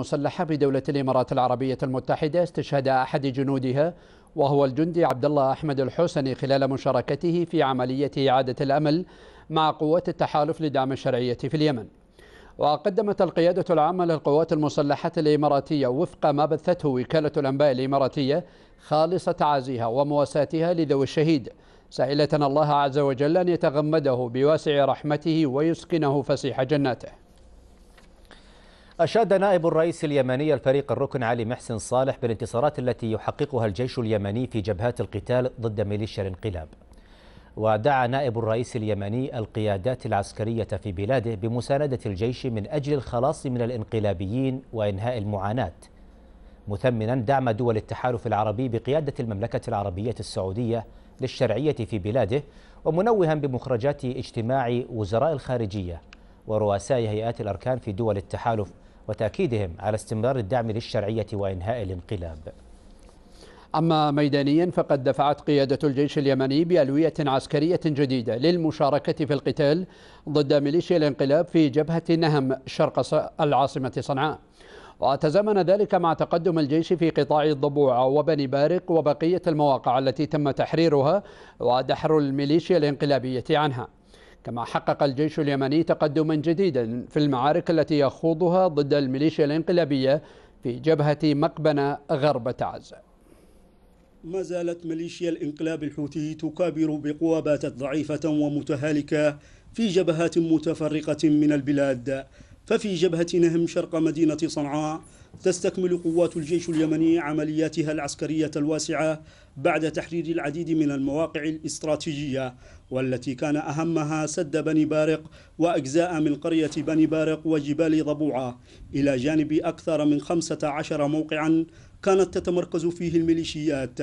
مسلحة بدولة الإمارات العربية المتحدة استشهاد أحد جنودها وهو الجندي عبد الله أحمد الحسني خلال مشاركته في عملية إعادة الأمل مع قوات التحالف لدعم الشرعية في اليمن وقدمت القيادة العامة للقوات المسلحة الإماراتية وفق ما بثته وكالة الأنباء الإماراتية خالص تعازيها ومواساتها لذوي الشهيد سائلة الله عز وجل أن يتغمده بواسع رحمته ويسكنه فسيح جناته أشاد نائب الرئيس اليمني الفريق الركن علي محسن صالح بالانتصارات التي يحققها الجيش اليمني في جبهات القتال ضد ميليشيا الانقلاب ودعا نائب الرئيس اليمني القيادات العسكرية في بلاده بمساندة الجيش من أجل الخلاص من الانقلابيين وإنهاء المعاناة مثمنا دعم دول التحالف العربي بقيادة المملكة العربية السعودية للشرعية في بلاده ومنوها بمخرجات اجتماع وزراء الخارجية ورؤساء هيئات الأركان في دول التحالف وتأكيدهم على استمرار الدعم للشرعية وإنهاء الانقلاب أما ميدانيا فقد دفعت قيادة الجيش اليمني بألوية عسكرية جديدة للمشاركة في القتال ضد ميليشيا الانقلاب في جبهة نهم شرق العاصمة صنعاء وتزامن ذلك مع تقدم الجيش في قطاع الضبوع وبني بارق وبقية المواقع التي تم تحريرها ودحر الميليشيا الانقلابية عنها كما حقق الجيش اليمني تقدما جديدا في المعارك التي يخوضها ضد الميليشيا الانقلابية في جبهة مقبنة غرب تعز ما زالت ميليشيا الانقلاب الحوثي تكابر بقوى باتت ضعيفة ومتهالكة في جبهات متفرقة من البلاد ففي جبهة نهم شرق مدينة صنعاء تستكمل قوات الجيش اليمني عملياتها العسكرية الواسعة بعد تحرير العديد من المواقع الاستراتيجية والتي كان أهمها سد بني بارق وأجزاء من قرية بني بارق وجبال ضبوعة إلى جانب أكثر من 15 موقعا كانت تتمركز فيه الميليشيات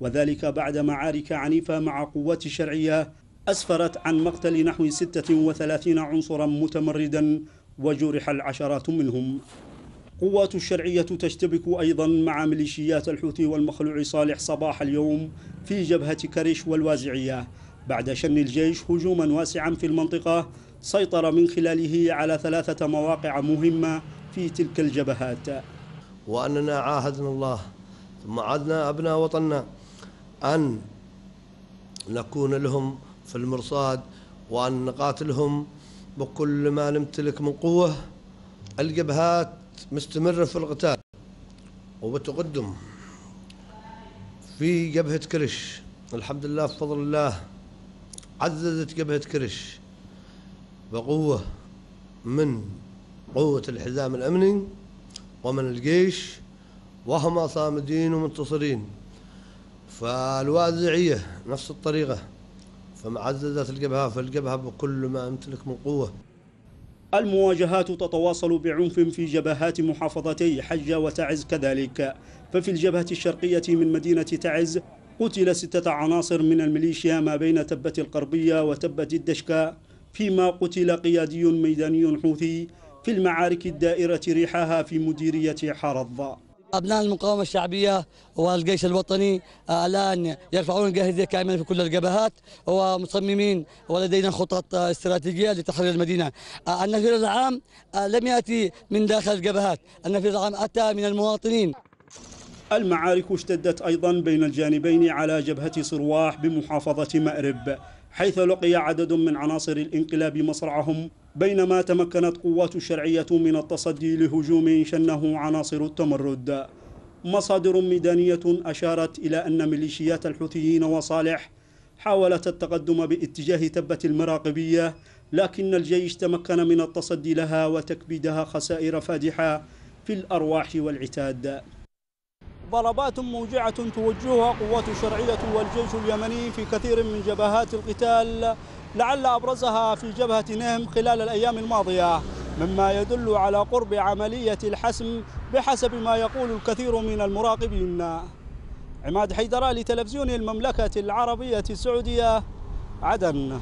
وذلك بعد معارك عنيفة مع قوات الشرعية أسفرت عن مقتل نحو 36 عنصرا متمردا وجرح العشرات منهم قوات الشرعية تشتبك أيضا مع ميليشيات الحوثي والمخلوع صالح صباح اليوم في جبهة كريش والوازعية بعد شن الجيش هجوما واسعا في المنطقة سيطر من خلاله على ثلاثة مواقع مهمة في تلك الجبهات وأننا عاهدنا الله ثم عادنا أبناء وطننا أن نكون لهم في المرصاد وأن نقاتلهم بكل ما نمتلك من قوة الجبهات مستمرة في القتال وبتقدم في جبهة كرش الحمد لله بفضل الله عززت جبهة كرش بقوة من قوة الحزام الأمني ومن الجيش وهما صامدين ومنتصرين فالوازعية نفس الطريقة فمعززت الجبهة فالجبهة بكل ما امتلك من قوة المواجهات تتواصل بعنف في جبهات محافظتي حجة وتعز كذلك ففي الجبهة الشرقية من مدينة تعز قتل ستة عناصر من الميليشيا ما بين تبة القربية وتبة الدشكا، فيما قتل قيادي ميداني حوثي في المعارك الدائرة ريحها في مديرية حرض أبناء المقاومة الشعبية والجيش الوطني آه، الآن يرفعون الجاهزية كاملة في كل الجبهات ومصممين ولدينا خطط آه، استراتيجية لتحرير المدينة آه، النفير العام لم يأتي من داخل الجبهات النفير العام أتى من المواطنين المعارك اشتدت أيضا بين الجانبين على جبهة صرواح بمحافظة مأرب حيث لقي عدد من عناصر الانقلاب مصرعهم بينما تمكنت قوات الشرعية من التصدي لهجوم شنه عناصر التمرد مصادر ميدانية أشارت إلى أن ميليشيات الحوثيين وصالح حاولت التقدم باتجاه تبة المراقبية لكن الجيش تمكن من التصدي لها وتكبيدها خسائر فادحة في الأرواح والعتاد ضربات موجعة توجهها قوات الشرعية والجيش اليمني في كثير من جبهات القتال لعل أبرزها في جبهة نهم خلال الأيام الماضية مما يدل على قرب عملية الحسم بحسب ما يقول الكثير من المراقبين عماد حيدرة لتلفزيون المملكة العربية السعودية عدن